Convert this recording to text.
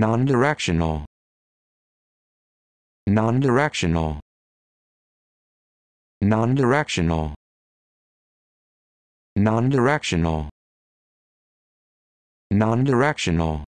non-directional non-directional non-directional non-directional non-directional